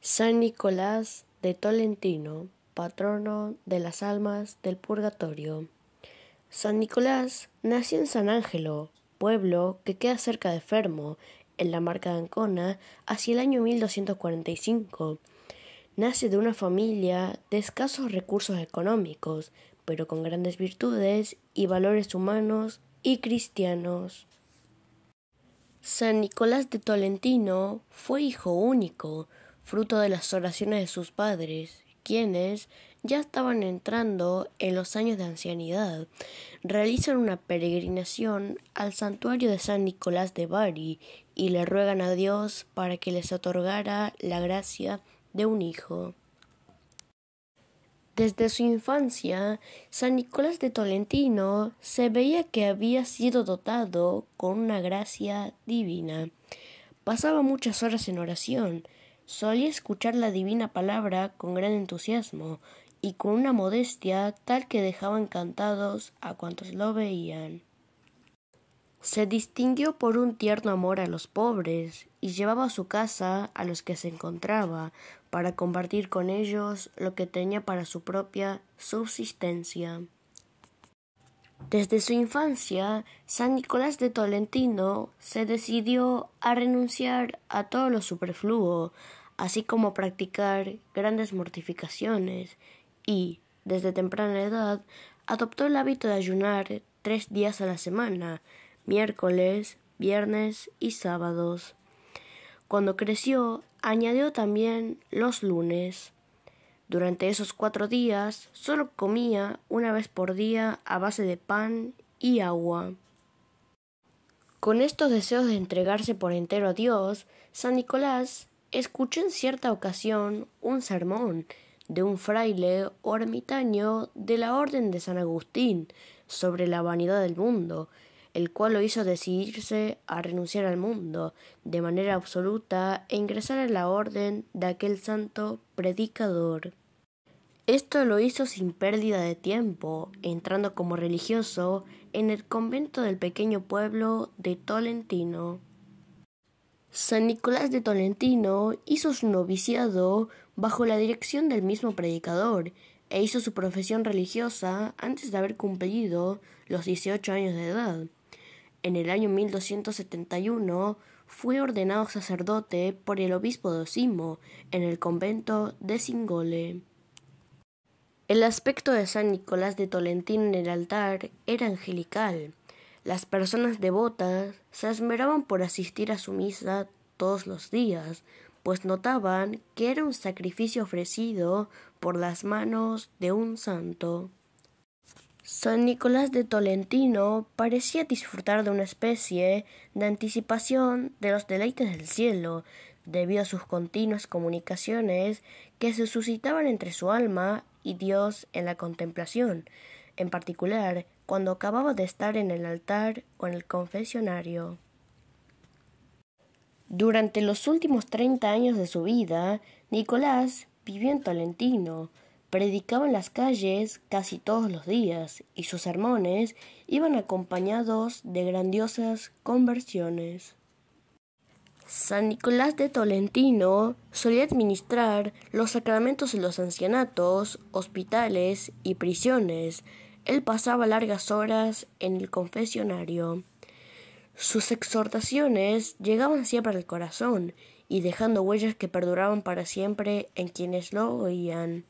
San Nicolás de Tolentino, patrono de las almas del purgatorio. San Nicolás nació en San Ángelo, pueblo que queda cerca de Fermo, en la marca de Ancona, hacia el año 1245. Nace de una familia de escasos recursos económicos, pero con grandes virtudes y valores humanos y cristianos. San Nicolás de Tolentino fue hijo único, fruto de las oraciones de sus padres, quienes ya estaban entrando en los años de ancianidad, realizan una peregrinación al santuario de San Nicolás de Bari y le ruegan a Dios para que les otorgara la gracia de un hijo. Desde su infancia, San Nicolás de Tolentino se veía que había sido dotado con una gracia divina. Pasaba muchas horas en oración, Solía escuchar la divina palabra con gran entusiasmo y con una modestia tal que dejaba encantados a cuantos lo veían. Se distinguió por un tierno amor a los pobres y llevaba a su casa a los que se encontraba para compartir con ellos lo que tenía para su propia subsistencia. Desde su infancia, San Nicolás de Tolentino se decidió a renunciar a todo lo superfluo, así como practicar grandes mortificaciones, y, desde temprana edad, adoptó el hábito de ayunar tres días a la semana, miércoles, viernes y sábados. Cuando creció, añadió también los lunes. Durante esos cuatro días solo comía una vez por día a base de pan y agua. Con estos deseos de entregarse por entero a Dios, San Nicolás escuchó en cierta ocasión un sermón de un fraile o ermitaño de la Orden de San Agustín sobre la vanidad del mundo el cual lo hizo decidirse a renunciar al mundo de manera absoluta e ingresar a la orden de aquel santo predicador. Esto lo hizo sin pérdida de tiempo, entrando como religioso en el convento del pequeño pueblo de Tolentino. San Nicolás de Tolentino hizo su noviciado bajo la dirección del mismo predicador e hizo su profesión religiosa antes de haber cumplido los 18 años de edad. En el año 1271 fue ordenado sacerdote por el obispo de Osimo en el convento de Singole. El aspecto de San Nicolás de Tolentino en el altar era angelical. Las personas devotas se esmeraban por asistir a su misa todos los días, pues notaban que era un sacrificio ofrecido por las manos de un santo. San Nicolás de Tolentino parecía disfrutar de una especie de anticipación de los deleites del cielo, debido a sus continuas comunicaciones que se suscitaban entre su alma y Dios en la contemplación, en particular cuando acababa de estar en el altar o en el confesionario. Durante los últimos treinta años de su vida, Nicolás vivió en Tolentino, Predicaban las calles casi todos los días y sus sermones iban acompañados de grandiosas conversiones. San Nicolás de Tolentino solía administrar los sacramentos en los ancianatos, hospitales y prisiones. Él pasaba largas horas en el confesionario. Sus exhortaciones llegaban siempre al corazón y dejando huellas que perduraban para siempre en quienes lo oían.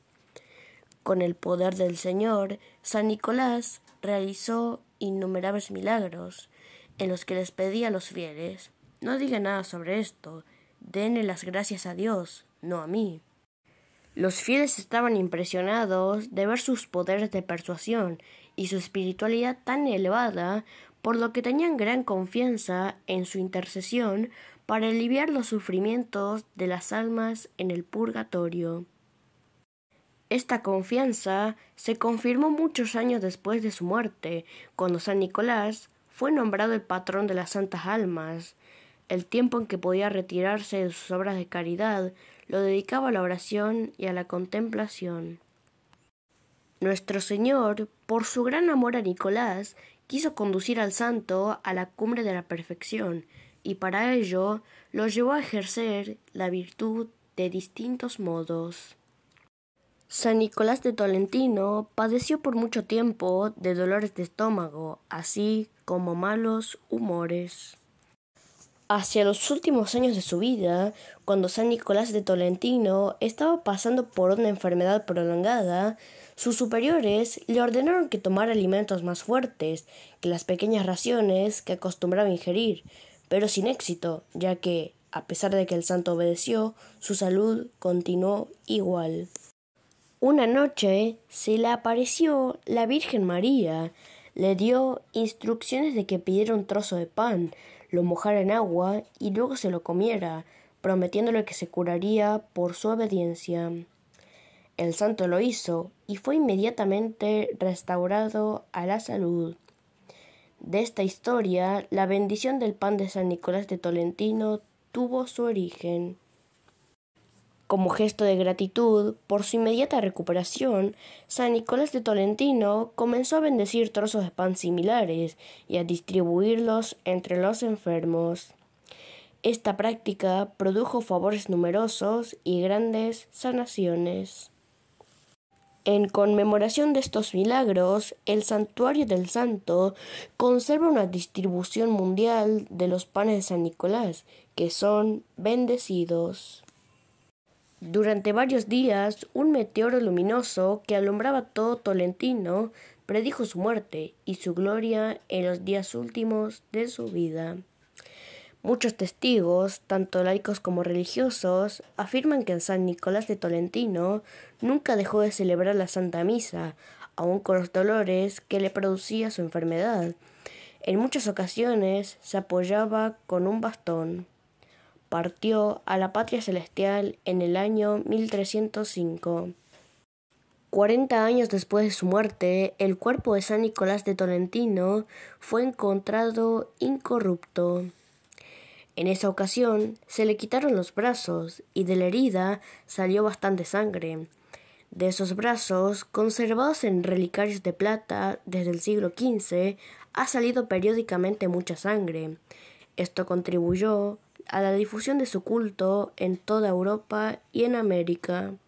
Con el poder del Señor, San Nicolás realizó innumerables milagros en los que les pedía a los fieles, no diga nada sobre esto, denle las gracias a Dios, no a mí. Los fieles estaban impresionados de ver sus poderes de persuasión y su espiritualidad tan elevada, por lo que tenían gran confianza en su intercesión para aliviar los sufrimientos de las almas en el purgatorio. Esta confianza se confirmó muchos años después de su muerte, cuando San Nicolás fue nombrado el patrón de las santas almas. El tiempo en que podía retirarse de sus obras de caridad lo dedicaba a la oración y a la contemplación. Nuestro Señor, por su gran amor a Nicolás, quiso conducir al santo a la cumbre de la perfección, y para ello lo llevó a ejercer la virtud de distintos modos. San Nicolás de Tolentino padeció por mucho tiempo de dolores de estómago, así como malos humores. Hacia los últimos años de su vida, cuando San Nicolás de Tolentino estaba pasando por una enfermedad prolongada, sus superiores le ordenaron que tomara alimentos más fuertes que las pequeñas raciones que acostumbraba ingerir, pero sin éxito, ya que, a pesar de que el santo obedeció, su salud continuó igual. Una noche se le apareció la Virgen María, le dio instrucciones de que pidiera un trozo de pan, lo mojara en agua y luego se lo comiera, prometiéndole que se curaría por su obediencia. El santo lo hizo y fue inmediatamente restaurado a la salud. De esta historia, la bendición del pan de San Nicolás de Tolentino tuvo su origen. Como gesto de gratitud por su inmediata recuperación, San Nicolás de Tolentino comenzó a bendecir trozos de pan similares y a distribuirlos entre los enfermos. Esta práctica produjo favores numerosos y grandes sanaciones. En conmemoración de estos milagros, el Santuario del Santo conserva una distribución mundial de los panes de San Nicolás, que son bendecidos. Durante varios días, un meteoro luminoso que alumbraba todo Tolentino predijo su muerte y su gloria en los días últimos de su vida. Muchos testigos, tanto laicos como religiosos, afirman que San Nicolás de Tolentino nunca dejó de celebrar la Santa Misa, aun con los dolores que le producía su enfermedad. En muchas ocasiones se apoyaba con un bastón partió a la patria celestial en el año 1305. 40 años después de su muerte, el cuerpo de San Nicolás de Tolentino fue encontrado incorrupto. En esa ocasión se le quitaron los brazos y de la herida salió bastante sangre. De esos brazos, conservados en relicarios de plata desde el siglo XV, ha salido periódicamente mucha sangre. Esto contribuyó a la difusión de su culto en toda Europa y en América.